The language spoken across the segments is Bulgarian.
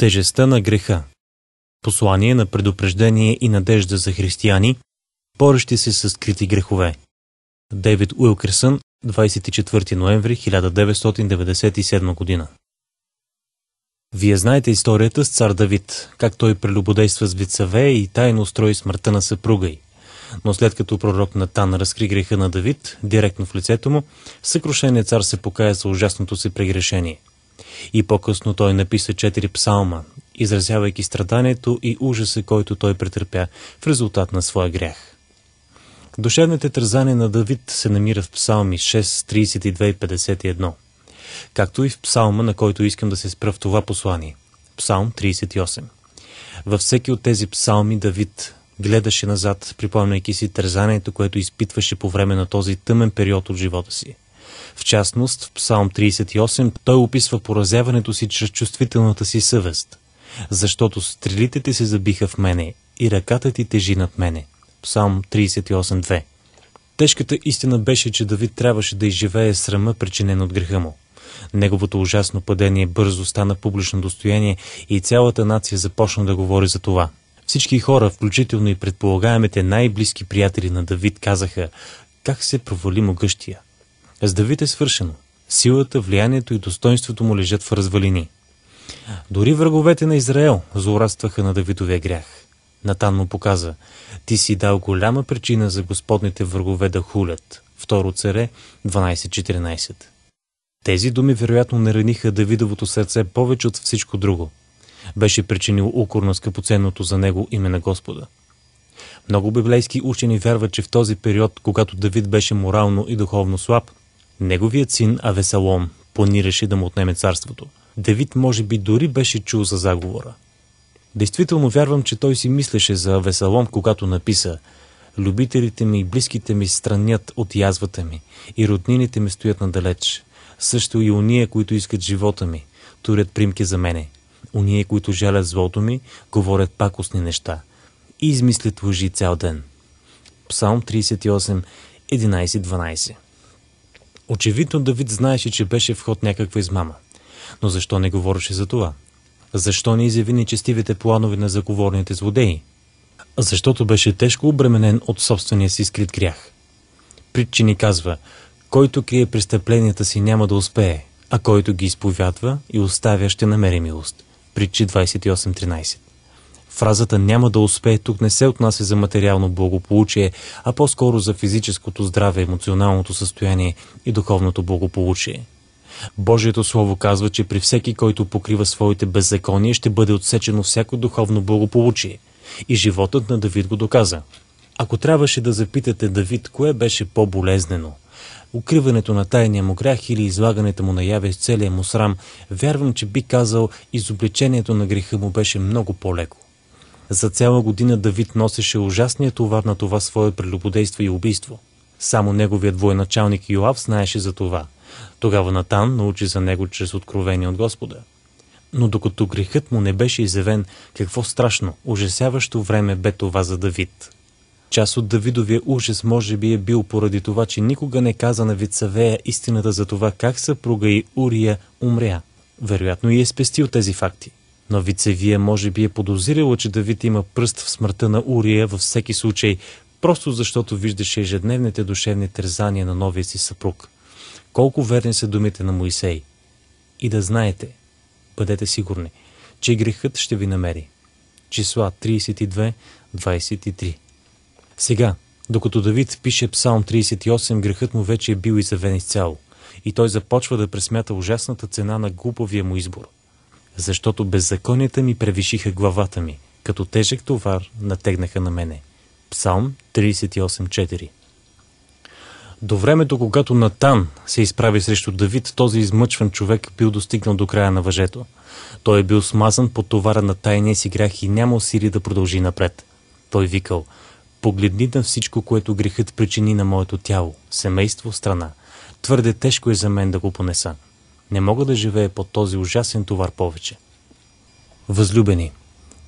Тежестта на греха. Послание на предупреждение и надежда за християни, борещи се с скрити грехове. Дейвид Уилкерсън, 24 ноември 1997 година. Вие знаете историята с цар Давид, как той прелюбодейства с Вицаве и тайно устрои смъртта на съпруга й. Но след като пророк Натан разкри греха на Давид, директно в лицето му, съкрушеният цар се покая за ужасното си прегрешение – и по-късно той написа четири псалма, изразявайки страданието и ужаса, който той претърпя в резултат на своя грях. Душевните тързания на Давид се намира в псалми 6, 32 и 51, както и в псалма, на който искам да се спра в това послание – псалм 38. Във всеки от тези псалми Давид гледаше назад, припомняйки си тързанието, което изпитваше по време на този тъмен период от живота си – в частност, в Псалм 38 той описва поразяването си чрез чувствителната си съвест. Защото стрелите ти се забиха в мене и ръката ти тежи над мене. Псалм 38.2 Тежката истина беше, че Давид трябваше да изживее срама, причинен от греха му. Неговото ужасно падение бързо стана публично достояние и цялата нация започна да говори за това. Всички хора, включително и предполагаемите най-близки приятели на Давид, казаха как се провали могъщия. С Давид е свършено. Силата, влиянието и достоинството му лежат в развалини. Дори враговете на Израел злорастваха на Давидовия грях. Натан му показа, ти си дал голяма причина за господните врагове да хулят. Второ царе 12.14 Тези думи вероятно нараниха Давидовото сърце повече от всичко друго. Беше причинил укор на скъпоценното за него име на Господа. Много библейски учени вярват, че в този период, когато Давид беше морално и духовно слаб, Неговият син Авесалом планираше да му отнеме царството. Давид може би дори беше чул за заговора. Действително вярвам, че той си мислеше за Авесалом, когато написа «Любителите ми и близките ми странят от язвата ми и роднините ми стоят надалеч. Също и уния, които искат живота ми, турят примки за мене. Уния, които жалят злото ми, говорят пакостни неща и измислят лъжи цял ден». Псалм 38, 11-12 Очевидно Давид знаеше, че беше вход някаква измама. Но защо не говореше за това? Защо не изяви нечестивите планове на заговорните злодеи? Защото беше тежко обременен от собствения си скрит грях. Притчини казва, който крие престъпленията си няма да успее, а който ги изповядва и оставя ще намери милост. Притчи 28.13 Фразата няма да успее тук не се отнася за материално благополучие, а по-скоро за физическото здраве, емоционалното състояние и духовното благополучие. Божието Слово казва, че при всеки, който покрива своите беззакония, ще бъде отсечено всяко духовно благополучие. И животът на Давид го доказа. Ако трябваше да запитате Давид, кое беше по-болезнено? Укриването на тайния му грях или излагането му наяве с целия му срам, вярвам, че би казал, изобличението на греха му беше много по-леко. За цяла година Давид носеше ужасния товар на това свое прелюбодейство и убийство. Само неговият военачалник Йоав знаеше за това. Тогава Натан научи за него чрез откровение от Господа. Но докато грехът му не беше изявен, какво страшно, ужасяващо време бе това за Давид. Част от Давидовия ужас може би е бил поради това, че никога не каза на Вицавея истината за това как съпруга и Урия умря. Вероятно и е спестил тези факти. Но Вицевия може би е подозирала, че Давид има пръст в смъртта на Урия във всеки случай, просто защото виждаше ежедневните душевни тързания на новия си съпруг. Колко верни са думите на Моисей. И да знаете, бъдете сигурни, че грехът ще ви намери. Числа 32-23 Сега, докато Давид пише Псалм 38, грехът му вече е бил изявен изцяло и той започва да пресмята ужасната цена на глупавия му избор – защото беззаконията ми превишиха главата ми, като тежък товар натегнаха на мене. Псалм 38.4 До времето, когато Натан се изправи срещу Давид, този измъчван човек бил достигнал до края на въжето. Той е бил смазан под товара на тайния си грях и нямал сили да продължи напред. Той викал, погледни на всичко, което грехът причини на моето тяло, семейство, страна. Твърде тежко е за мен да го понеса. Не мога да живее под този ужасен товар повече. Възлюбени,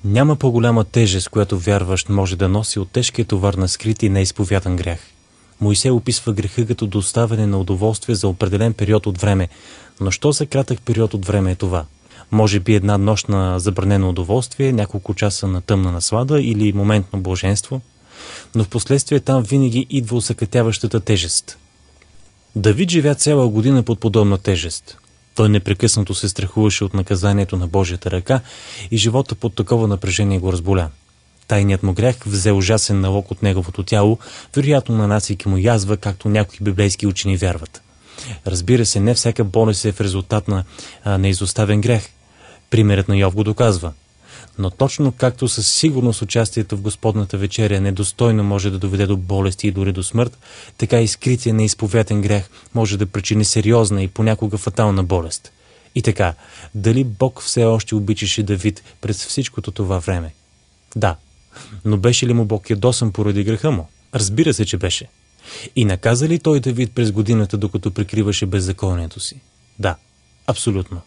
няма по-голяма тежест, която вярващ може да носи от тежкия товар на скрит и неизповядан грях. Моисе описва греха като доставяне на удоволствие за определен период от време, но що за кратък период от време е това? Може би една нощ на забранено удоволствие, няколко часа на тъмна наслада или моментно блаженство, но в последствие там винаги идва усъкътяващата тежест. Давид живя цяла година под подобна тежест. Той непрекъснато се страхуваше от наказанието на Божията ръка и живота под такова напрежение го разболя. Тайният му грех взе ужасен налог от неговото тяло, вероятно нанасяйки му язва, както някои библейски учени вярват. Разбира се, не всяка болест е в резултат на а, неизоставен грех. Примерът на Йов го доказва – но точно както със сигурност участието в Господната вечеря недостойно може да доведе до болести и дори до смърт, така и скрития неизповятен грех може да причини сериозна и понякога фатална болест. И така, дали Бог все още обичаше Давид през всичкото това време? Да, но беше ли му Бог ядосан поради греха му? Разбира се, че беше. И наказа ли той Давид през годината, докато прикриваше беззаконието си? Да, абсолютно.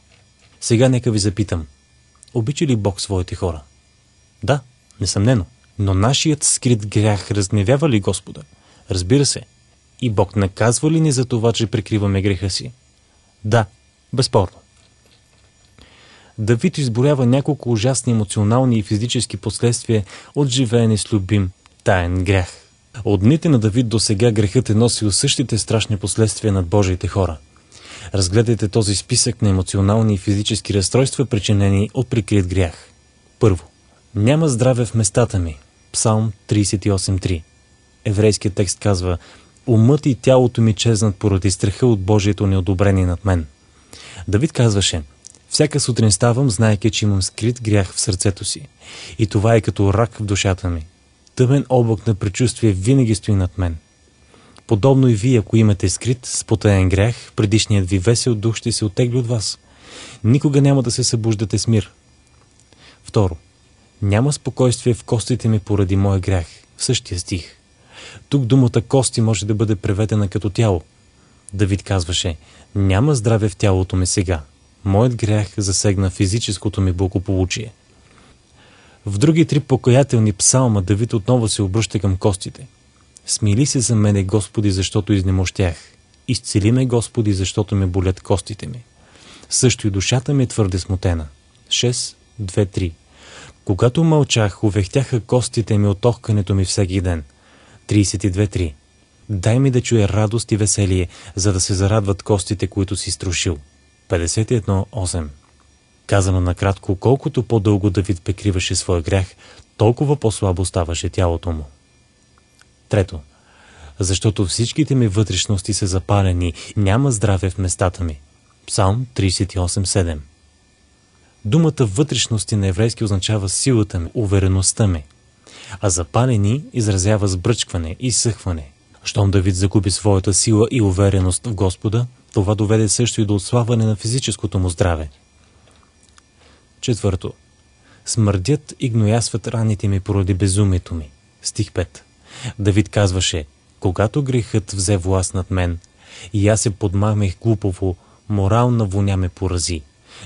Сега нека ви запитам – Обича ли Бог своите хора? Да, несъмнено. Но нашият скрит грях разгневява ли Господа? Разбира се. И Бог наказва ли ни за това, че прикриваме греха си? Да, безспорно. Давид изборява няколко ужасни емоционални и физически последствия от живеене с любим таен грях. От дните на Давид до сега грехът е носил същите страшни последствия над Божиите хора – Разгледайте този списък на емоционални и физически разстройства, причинени от прикрит грях. Първо. Няма здраве в местата ми. Псалм 38.3. Еврейският текст казва Умът и тялото ми чезнат поради страха от Божието неодобрение над мен. Давид казваше Всяка сутрин ставам, знаеки, че имам скрит грях в сърцето си. И това е като рак в душата ми. Тъмен облак на предчувствие винаги стои над мен. Подобно и вие, ако имате скрит, спотаен грях, предишният ви весел дух ще се отегли от вас. Никога няма да се събуждате с мир. Второ. Няма спокойствие в костите ми поради моя грях. В същия стих. Тук думата кости може да бъде преведена като тяло. Давид казваше, няма здраве в тялото ми сега. Моят грях засегна физическото ми благополучие. В други три покаятелни псалма Давид отново се обръща към костите – Смили се за мене, Господи, защото изнемощях. Изцели ме, Господи, защото ме болят костите ми. Също и душата ми е твърде смутена. 6, 2, 3. Когато мълчах, увехтяха костите ми от охкането ми всеки ден. 32-3. Дай ми да чуя радост и веселие, за да се зарадват костите, които си струшил. 51-8. Казано накратко, колкото по-дълго Давид прикриваше своя грях, толкова по-слабо ставаше тялото му. Трето. Защото всичките ми вътрешности са запалени, няма здраве в местата ми. Псалм 38.7 Думата вътрешности на еврейски означава силата ми, увереността ми. А запалени изразява сбръчкване, съхване. Щом Давид загуби своята сила и увереност в Господа, това доведе също и до отславане на физическото му здраве. Четвърто. Смърдят и гноясват раните ми поради безумието ми. Стих 5. Давид казваше, когато грехът взе власт над мен и аз се подмамех глупово, морална воня ме порази.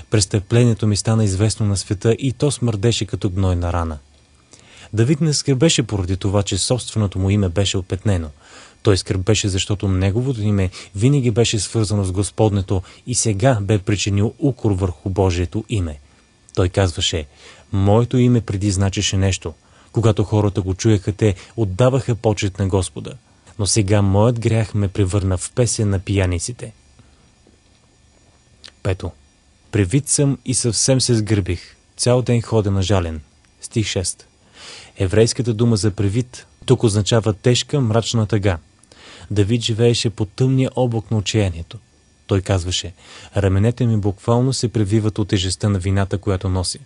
Престъплението ми стана известно на света и то смърдеше като гнойна рана. Давид не скърбеше поради това, че собственото му име беше опетнено. Той скърбеше, защото неговото име винаги беше свързано с Господнето и сега бе причинил укор върху Божието име. Той казваше, моето име преди значеше нещо – когато хората го чуеха, те отдаваха почет на Господа. Но сега моят грях ме превърна в песен на пияниците. Пето. Превид съм и съвсем се сгърбих. Цял ден ходя на жален. Стих 6. Еврейската дума за превид тук означава тежка, мрачна тъга. Давид живееше по тъмния облак на отчаянието. Той казваше, раменете ми буквално се превиват от тежестта на вината, която носи.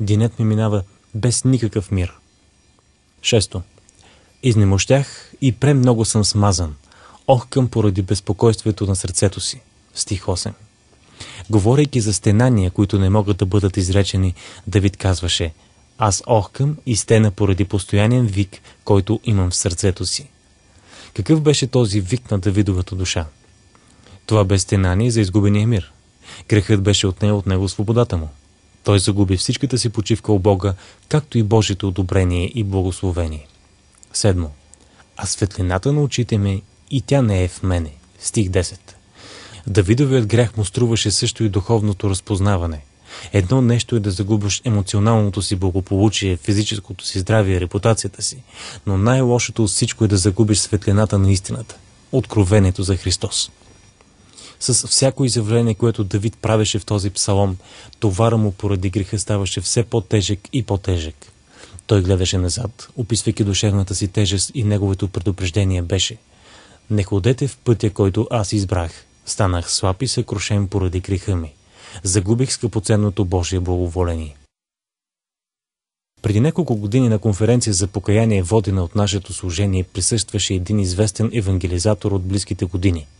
Денят ми минава без никакъв мир. Шесто. Изнемощях и премного съм смазан. Ох към поради безпокойствието на сърцето си. Стих 8. Говорейки за стенания, които не могат да бъдат изречени, Давид казваше Аз охкам и стена поради постоянен вик, който имам в сърцето си. Какъв беше този вик на Давидовата душа? Това бе стенание за изгубения мир. Грехът беше отнел от него свободата му. Той загуби всичката си почивка у Бога, както и Божието одобрение и благословение. Седмо. А светлината на очите ми и тя не е в мене. Стих 10. Давидовият грях му струваше също и духовното разпознаване. Едно нещо е да загубиш емоционалното си благополучие, физическото си здравие, репутацията си, но най-лошото от всичко е да загубиш светлината на истината, откровението за Христос с всяко изявление, което Давид правеше в този псалом, товара му поради греха ставаше все по-тежък и по-тежък. Той гледаше назад, описвайки душевната си тежест и неговото предупреждение беше «Не ходете в пътя, който аз избрах. Станах слаб и съкрушен поради греха ми. Загубих скъпоценното Божие благоволение». Преди няколко години на конференция за покаяние, водена от нашето служение, присъстваше един известен евангелизатор от близките години –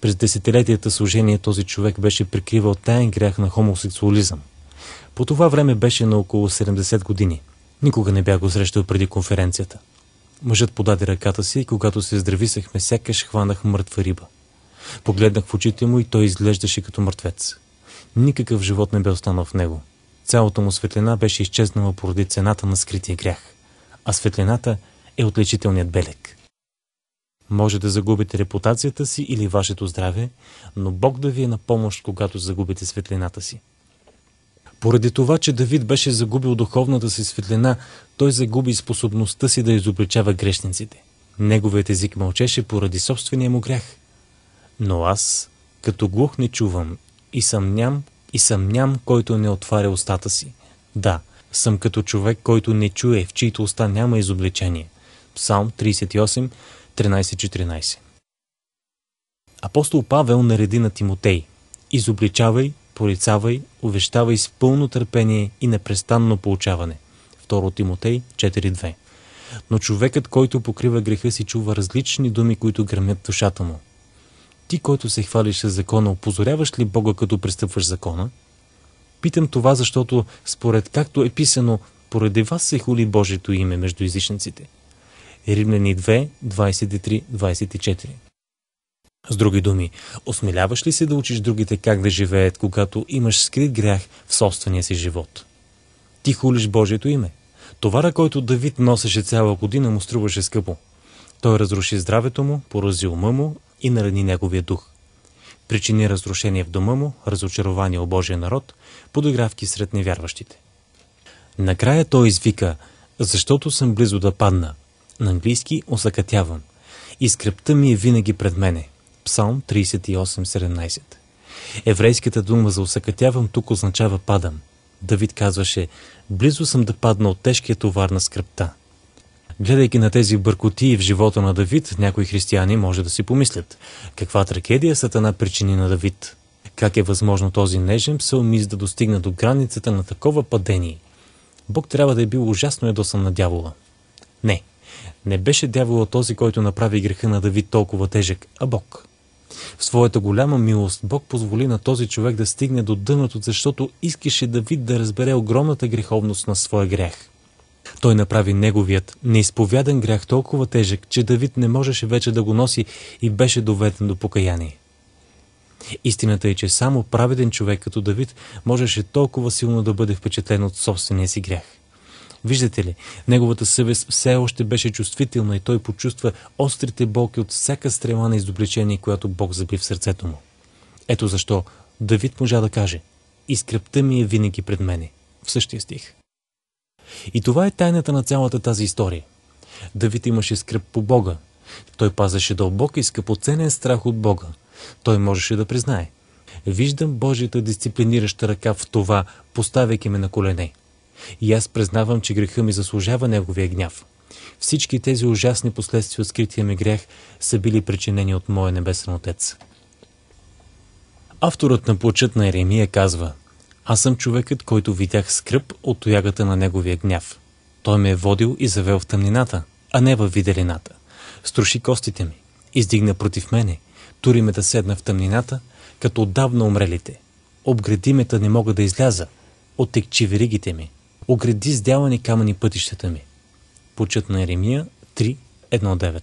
през десетилетията служение този човек беше прикривал таен грях на хомосексуализъм. По това време беше на около 70 години. Никога не бях го срещал преди конференцията. Мъжът подаде ръката си и когато се здрависахме, сякаш хванах мъртва риба. Погледнах в очите му и той изглеждаше като мъртвец. Никакъв живот не бе останал в него. Цялата му светлина беше изчезнала поради цената на скрития грях. А светлината е отличителният белег. Може да загубите репутацията си или вашето здраве, но Бог да ви е на помощ, когато загубите светлината си. Поради това, че Давид беше загубил духовната си светлина, той загуби способността си да изобличава грешниците. Неговият език мълчеше поради собствения му грях. Но аз, като глух не чувам и съм ням, и съм ням, който не отваря устата си. Да, съм като човек, който не чуе, в чието уста няма изобличение. Псалм 38, 13.14 Апостол Павел нареди на Тимотей Изобличавай, порицавай, увещавай с пълно търпение и непрестанно получаване. 2 Тимотей 4.2 Но човекът, който покрива греха си, чува различни думи, които гърмят душата му. Ти, който се хвалиш с закона, опозоряваш ли Бога, като престъпваш закона? Питам това, защото, според както е писано, поради вас се хули Божието име между изичниците. Римляни 2, 23-24. С други думи, осмеляваш ли се да учиш другите как да живеят, когато имаш скрит грях в собствения си живот? Ти хулиш Божието име. Товара, който Давид носеше цяла година, му струваше скъпо. Той разруши здравето му, порази ума му и нарани неговия дух. Причини разрушение в дома му, разочарование от Божия народ, подигравки сред невярващите. Накрая той извика, защото съм близо да падна – на английски осъкътявам. И скръпта ми е винаги пред мене. Псалм 38.17 Еврейската дума за осъкътявам тук означава падам. Давид казваше, близо съм да падна от тежкия товар на скръпта. Гледайки на тези бъркотии в живота на Давид, някои християни може да си помислят, каква трагедия Сатана причини на Давид. Как е възможно този нежен псалмист да достигне до границата на такова падение? Бог трябва да е бил ужасно ядосан на дявола. Не – не беше дявола този, който направи греха на Давид толкова тежък, а Бог. В своята голяма милост Бог позволи на този човек да стигне до дъното, защото искаше Давид да разбере огромната греховност на своя грех. Той направи неговият неизповяден грях толкова тежък, че Давид не можеше вече да го носи и беше доведен до покаяние. Истината е, че само праведен човек като Давид можеше толкова силно да бъде впечатлен от собствения си грях – Виждате ли, неговата съвест все още беше чувствителна и той почувства острите болки от всяка стрела на изобличение, която Бог заби в сърцето му. Ето защо Давид можа да каже «И скръпта ми е винаги пред мене» в същия стих. И това е тайната на цялата тази история. Давид имаше скръп по Бога. Той пазеше дълбок и скъпоценен страх от Бога. Той можеше да признае. Виждам Божията дисциплинираща ръка в това, поставяйки ме на колене. И аз признавам, че греха ми заслужава неговия гняв. Всички тези ужасни последствия от скрития ми грях са били причинени от моя небесен отец. Авторът на плачът на Еремия казва Аз съм човекът, който видях скръп от тоягата на неговия гняв. Той ме е водил и завел в тъмнината, а не във виделината. Струши костите ми, издигна против мене, тури ме да седна в тъмнината, като отдавна умрелите. Обгради ме да не мога да изляза, отекчи веригите ми, огради с дявани камъни пътищата ми. Почет на Еремия 3.1.9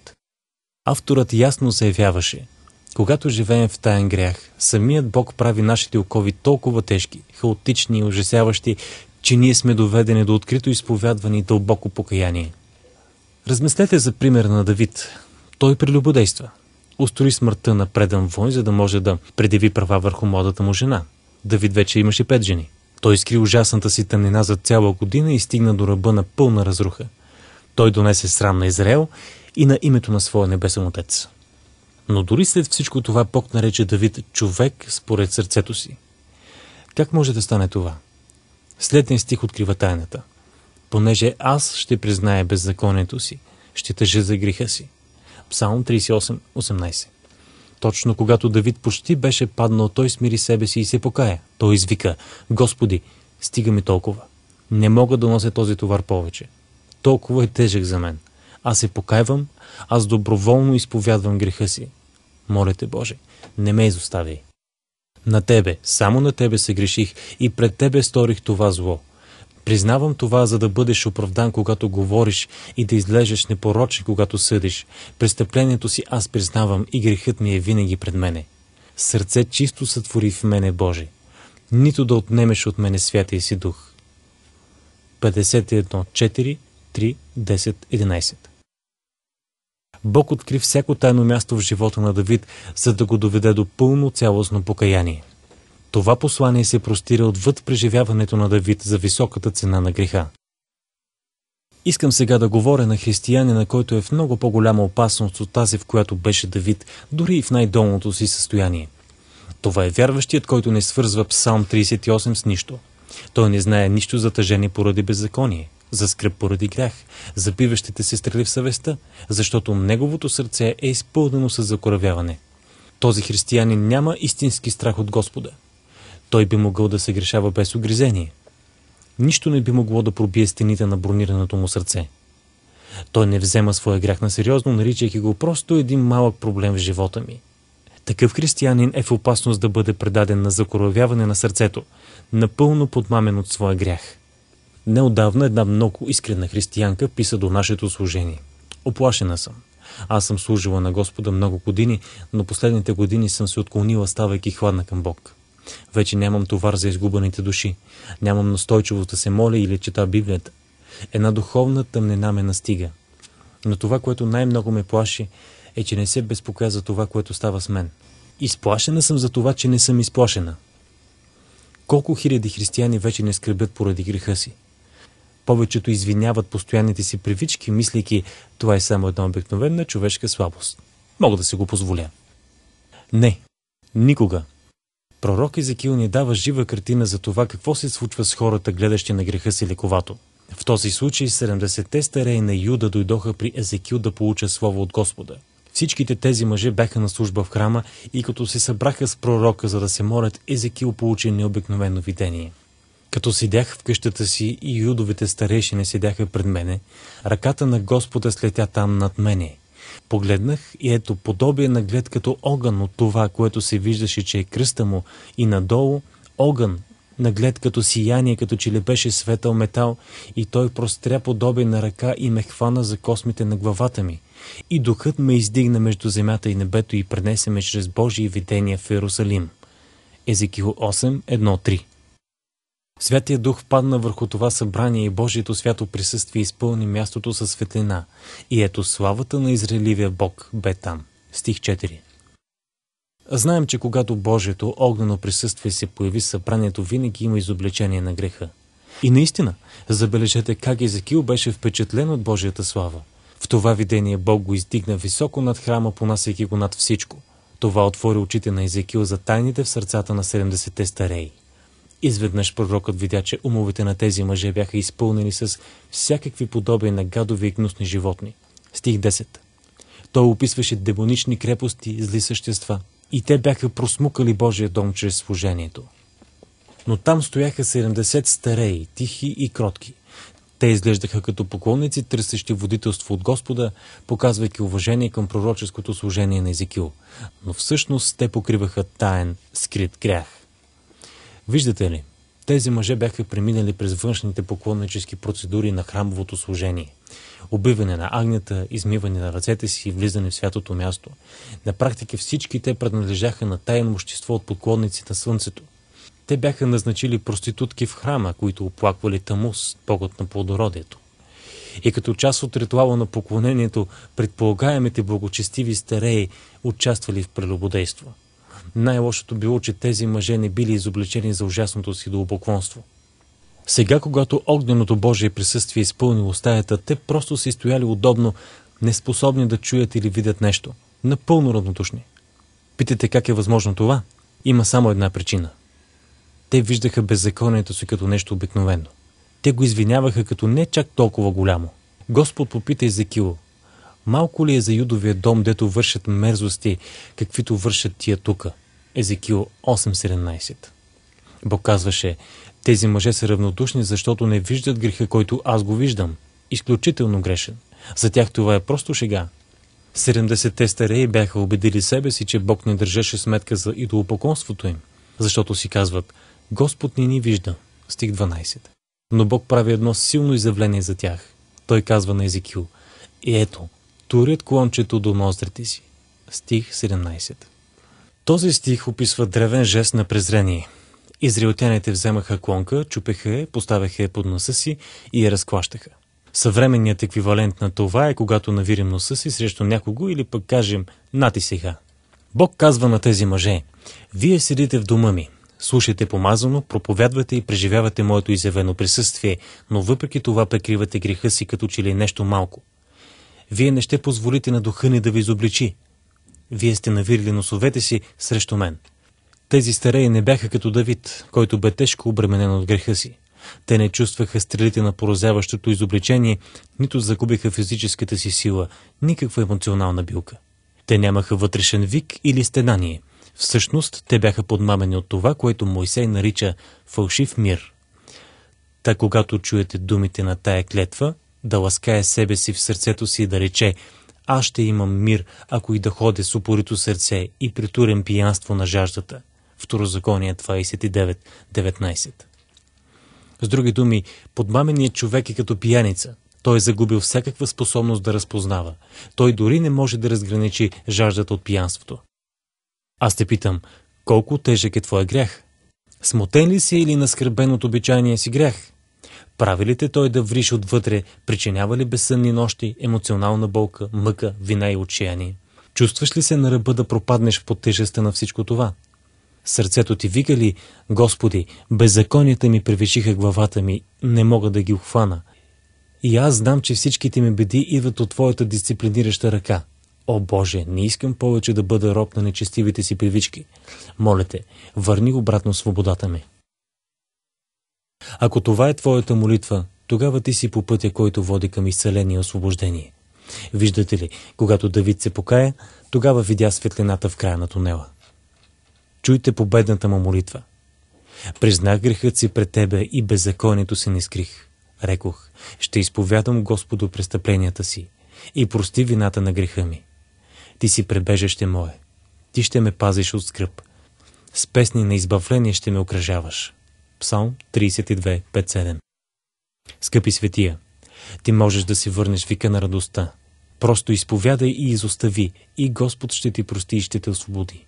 Авторът ясно заявяваше, когато живеем в таен грях, самият Бог прави нашите окови толкова тежки, хаотични и ужасяващи, че ние сме доведени до открито изповядване и дълбоко покаяние. Размислете за пример на Давид. Той прелюбодейства. Устрои смъртта на предан войн, за да може да предяви права върху модата му жена. Давид вече имаше пет жени – той скри ужасната си тъмнина за цяла година и стигна до ръба на пълна разруха. Той донесе срам на Израел и на името на своя небесен отец. Но дори след всичко това Бог нарече Давид човек според сърцето си. Как може да стане това? Следния стих открива тайната. Понеже аз ще призная беззаконието си, ще тъжа за греха си. Псалм 38, 18. Точно когато Давид почти беше паднал, той смири себе си и се покая. Той извика, Господи, стига ми толкова. Не мога да нося този товар повече. Толкова е тежък за мен. Аз се покайвам, аз доброволно изповядвам греха си. Моля те, Боже, не ме изоставяй. На Тебе, само на Тебе се греших и пред Тебе сторих това зло – Признавам това, за да бъдеш оправдан, когато говориш и да излежеш непорочен, когато съдиш. Престъплението си аз признавам и грехът ми е винаги пред мене. Сърце чисто сътвори в мене, Боже. Нито да отнемеш от мене святия си дух. 51, 4, 3, 10, 11 Бог откри всяко тайно място в живота на Давид, за да го доведе до пълно цялостно покаяние. Това послание се простира отвъд преживяването на Давид за високата цена на греха. Искам сега да говоря на християнина, който е в много по-голяма опасност от тази, в която беше Давид, дори и в най-долното си състояние. Това е вярващият, който не свързва Псалм 38 с нищо. Той не знае нищо за тъжение поради беззаконие, за скръп поради грях, за биващите се стрели в съвестта, защото неговото сърце е изпълнено с закоравяване. Този християнин няма истински страх от Господа – той би могъл да се грешава без огризение. Нищо не би могло да пробие стените на бронираното му сърце. Той не взема своя грях на сериозно, наричайки го просто един малък проблем в живота ми. Такъв християнин е в опасност да бъде предаден на закоровяване на сърцето, напълно подмамен от своя грях. Неодавна една много искрена християнка писа до нашето служение. Оплашена съм. Аз съм служила на Господа много години, но последните години съм се отклонила, ставайки хладна към Бог. Вече нямам товар за изгубаните души. Нямам настойчиво да се моля или чета Библията. Една духовна тъмнена ме настига. Но това, което най-много ме плаши, е, че не се безпокоя за това, което става с мен. Изплашена съм за това, че не съм изплашена. Колко хиляди християни вече не скребят поради греха си? Повечето извиняват постоянните си привички, мислейки, това е само една обикновена човешка слабост. Мога да си го позволя. Не, никога Пророк Езекил ни дава жива картина за това какво се случва с хората, гледащи на греха си лековато. В този случай 70-те стареи на Юда дойдоха при Езекил да получат слово от Господа. Всичките тези мъже бяха на служба в храма и като се събраха с пророка за да се молят, Езекил получи необикновено видение. Като седях в къщата си и юдовите старейшини седяха пред мене, ръката на Господа слетя там над мене – Погледнах и ето подобие на глед като огън от това, което се виждаше, че е кръста му и надолу огън наглед като сияние, като че ли беше светъл метал, и той простря подобие на ръка и ме хвана за космите на главата ми. И духът ме издигна между земята и небето и пренесе ме чрез Божие видения в Иерусалим. Езекил 8, 1, 3 Святия Дух падна върху това събрание и Божието свято присъствие изпълни мястото със светлина. И ето славата на Израеливия Бог бе там. Стих 4 Знаем, че когато Божието огнено присъствие се появи събранието, винаги има изобличение на греха. И наистина, забележете как Езекил беше впечатлен от Божията слава. В това видение Бог го издигна високо над храма, понасяйки го над всичко. Това отвори очите на Езекил за тайните в сърцата на 70-те стареи. Изведнъж пророкът видя, че умовете на тези мъже бяха изпълнени с всякакви подобия на гадови и гнусни животни. Стих 10. Той описваше демонични крепости, зли същества. И те бяха просмукали Божия дом чрез служението. Но там стояха 70 стареи, тихи и кротки. Те изглеждаха като поклонници, търсещи водителство от Господа, показвайки уважение към пророческото служение на Езекил. Но всъщност те покриваха таен, скрит грях. Виждате ли, тези мъже бяха преминали през външните поклоннически процедури на храмовото служение. Убиване на агнята, измиване на ръцете си и влизане в святото място. На практика всички те принадлежаха на тайно общество от поклонници на слънцето. Те бяха назначили проститутки в храма, които оплаквали Тамус, богът на плодородието. И като част от ритуала на поклонението, предполагаемите благочестиви стареи участвали в прелюбодейство – най-лошото било, че тези мъже не били изобличени за ужасното си дълбоклонство. Сега, когато огненото Божие присъствие е изпълнило стаята, те просто си стояли удобно, неспособни да чуят или видят нещо. Напълно равнодушни. Питате как е възможно това? Има само една причина. Те виждаха беззаконието си като нещо обикновено. Те го извиняваха като не чак толкова голямо. Господ попита Езекил, Малко ли е за юдовия дом, дето вършат мерзости, каквито вършат тия тука? Езекил 8.17 Бог казваше, тези мъже са равнодушни, защото не виждат греха, който аз го виждам. Изключително грешен. За тях това е просто шега. 70-те стареи бяха убедили себе си, че Бог не държеше сметка за идолопоконството им, защото си казват «Господ не ни вижда» стих 12. Но Бог прави едно силно изявление за тях. Той казва на Езекил «И ето, турят клончето до ноздрите си. Стих 17 Този стих описва древен жест на презрение. Израелтяните вземаха клонка, чупеха я, поставяха я под носа си и я разклащаха. Съвременният еквивалент на това е когато навирим носа си срещу някого или пък кажем «Нати сега». Бог казва на тези мъже «Вие седите в дома ми, слушате помазано, проповядвате и преживявате моето изявено присъствие, но въпреки това прикривате греха си като че ли нещо малко. Вие не ще позволите на духа ни да ви изобличи. Вие сте навирили носовете си срещу мен. Тези стареи не бяха като Давид, който бе тежко обременен от греха си. Те не чувстваха стрелите на поразяващото изобличение, нито загубиха физическата си сила, никаква емоционална билка. Те нямаха вътрешен вик или стенание. Всъщност, те бяха подмамени от това, което Мойсей нарича фалшив мир. Та когато чуете думите на тая клетва, да ласкае себе си в сърцето си и да рече «Аз ще имам мир, ако и да ходя с упорито сърце и притурен пиянство на жаждата». Второзаконие 29.19 С други думи, подмаменият човек е като пияница. Той е загубил всякаква способност да разпознава. Той дори не може да разграничи жаждата от пиянството. Аз те питам, колко тежък е твоя грях? Смотен ли си или наскърбен от обичайния си грях? Прави ли те той да вриш отвътре, причинява ли безсънни нощи, емоционална болка, мъка, вина и отчаяние? Чувстваш ли се на ръба да пропаднеш под тежестта на всичко това? Сърцето ти вика ли, Господи, беззаконията ми превишиха главата ми, не мога да ги обхвана. И аз знам, че всичките ми беди идват от Твоята дисциплинираща ръка. О Боже, не искам повече да бъда роб на нечестивите си привички. Моля те, върни обратно свободата ми. Ако това е твоята молитва, тогава ти си по пътя, който води към изцеление и освобождение. Виждате ли, когато Давид се покая, тогава видя светлината в края на тунела. Чуйте победната му молитва. Признах грехът си пред тебе и беззаконието си не скрих. Рекох, ще изповядам Господу престъпленията си и прости вината на греха ми. Ти си пребежеще мое. Ти ще ме пазиш от скръп. С песни на избавление ще ме окръжаваш. Псалм 32.5.7 Скъпи светия, ти можеш да си върнеш вика на радостта. Просто изповядай и изостави, и Господ ще ти прости и ще те освободи.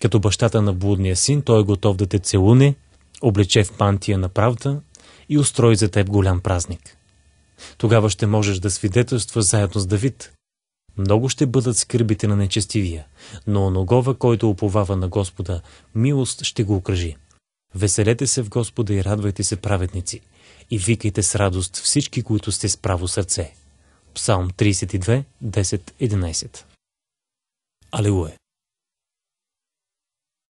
Като бащата на блудния син, той е готов да те целуне, облече в пантия на правда и устрои за теб голям празник. Тогава ще можеш да свидетелства заедно с Давид. Много ще бъдат скърбите на нечестивия, но оногова, който оповава на Господа, милост ще го окръжи. Веселете се в Господа и радвайте се праведници, и викайте с радост всички, които сте с право сърце. Псалм 32, 10-11 Алилуя!